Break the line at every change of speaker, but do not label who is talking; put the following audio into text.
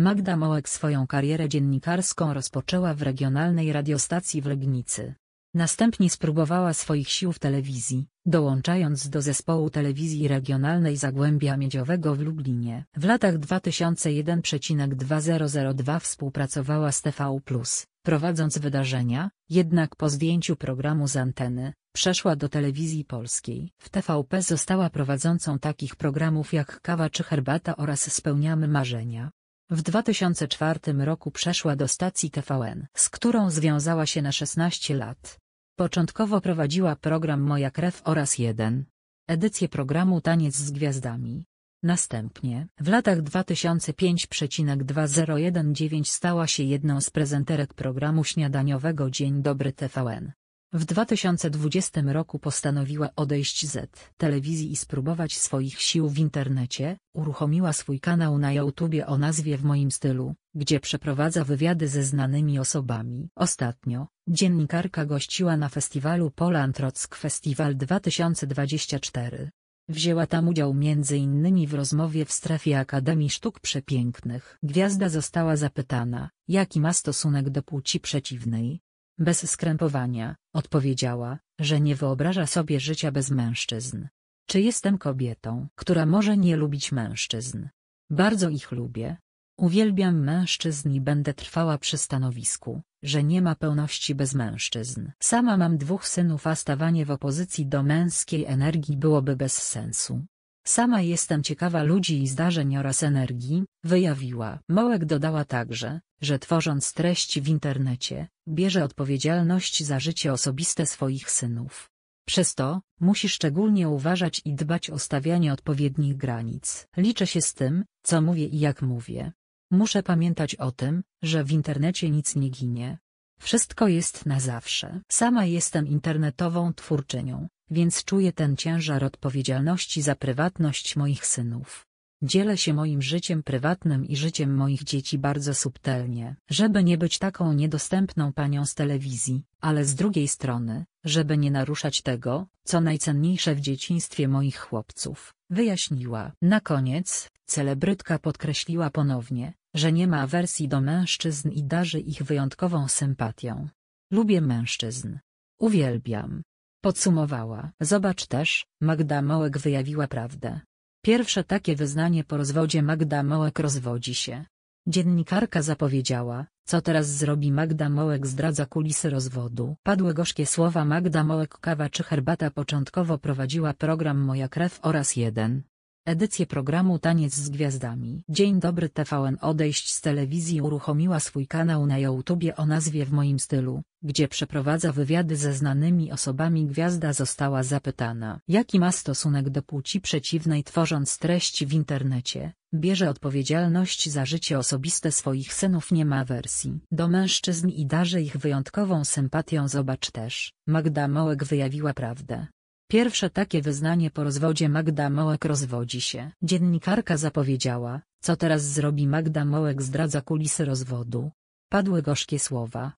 Magda Małek swoją karierę dziennikarską rozpoczęła w regionalnej radiostacji w Legnicy. Następnie spróbowała swoich sił w telewizji, dołączając do zespołu telewizji regionalnej Zagłębia Miedziowego w Lublinie. W latach 2001-2002 współpracowała z TV+, prowadząc wydarzenia, jednak po zdjęciu programu z anteny, przeszła do telewizji polskiej. W TVP została prowadzącą takich programów jak Kawa czy Herbata oraz Spełniamy Marzenia. W 2004 roku przeszła do stacji TVN, z którą związała się na 16 lat. Początkowo prowadziła program Moja Krew oraz jeden. Edycję programu Taniec z Gwiazdami. Następnie, w latach 2005,2019 stała się jedną z prezenterek programu śniadaniowego Dzień Dobry TVN. W 2020 roku postanowiła odejść z telewizji i spróbować swoich sił w internecie, uruchomiła swój kanał na YouTubie o nazwie W moim stylu, gdzie przeprowadza wywiady ze znanymi osobami. Ostatnio, dziennikarka gościła na festiwalu Poland Rock Festival 2024. Wzięła tam udział m.in. w rozmowie w strefie Akademii Sztuk Przepięknych. Gwiazda została zapytana, jaki ma stosunek do płci przeciwnej, bez skrępowania, odpowiedziała, że nie wyobraża sobie życia bez mężczyzn. Czy jestem kobietą, która może nie lubić mężczyzn? Bardzo ich lubię. Uwielbiam mężczyzn i będę trwała przy stanowisku, że nie ma pełności bez mężczyzn. Sama mam dwóch synów, a stawanie w opozycji do męskiej energii byłoby bez sensu. Sama jestem ciekawa ludzi i zdarzeń oraz energii, wyjawiła. Mołek dodała także, że tworząc treści w internecie, bierze odpowiedzialność za życie osobiste swoich synów. Przez to, musi szczególnie uważać i dbać o stawianie odpowiednich granic. Liczę się z tym, co mówię i jak mówię. Muszę pamiętać o tym, że w internecie nic nie ginie. Wszystko jest na zawsze. Sama jestem internetową twórczynią, więc czuję ten ciężar odpowiedzialności za prywatność moich synów. Dzielę się moim życiem prywatnym i życiem moich dzieci bardzo subtelnie, żeby nie być taką niedostępną panią z telewizji, ale z drugiej strony, żeby nie naruszać tego, co najcenniejsze w dzieciństwie moich chłopców, wyjaśniła. Na koniec, celebrytka podkreśliła ponownie, że nie ma wersji do mężczyzn i darzy ich wyjątkową sympatią. Lubię mężczyzn. Uwielbiam, Podsumowała. Zobacz też, Magda Mołek wyjawiła prawdę. Pierwsze takie wyznanie po rozwodzie Magda Mołek rozwodzi się. Dziennikarka zapowiedziała, co teraz zrobi Magda Mołek zdradza kulisy rozwodu. Padły gorzkie słowa Magda Mołek kawa czy herbata początkowo prowadziła program Moja Krew oraz jeden Edycję programu Taniec z Gwiazdami. Dzień dobry TVN odejść z telewizji uruchomiła swój kanał na YouTubie o nazwie W moim stylu, gdzie przeprowadza wywiady ze znanymi osobami. Gwiazda została zapytana, jaki ma stosunek do płci przeciwnej tworząc treści w internecie. Bierze odpowiedzialność za życie osobiste swoich synów nie ma wersji. Do mężczyzn i darze ich wyjątkową sympatią zobacz też. Magda Mołek wyjawiła prawdę. Pierwsze takie wyznanie po rozwodzie Magda Mołek rozwodzi się. Dziennikarka zapowiedziała, co teraz zrobi Magda Mołek zdradza kulisy rozwodu. Padły gorzkie słowa,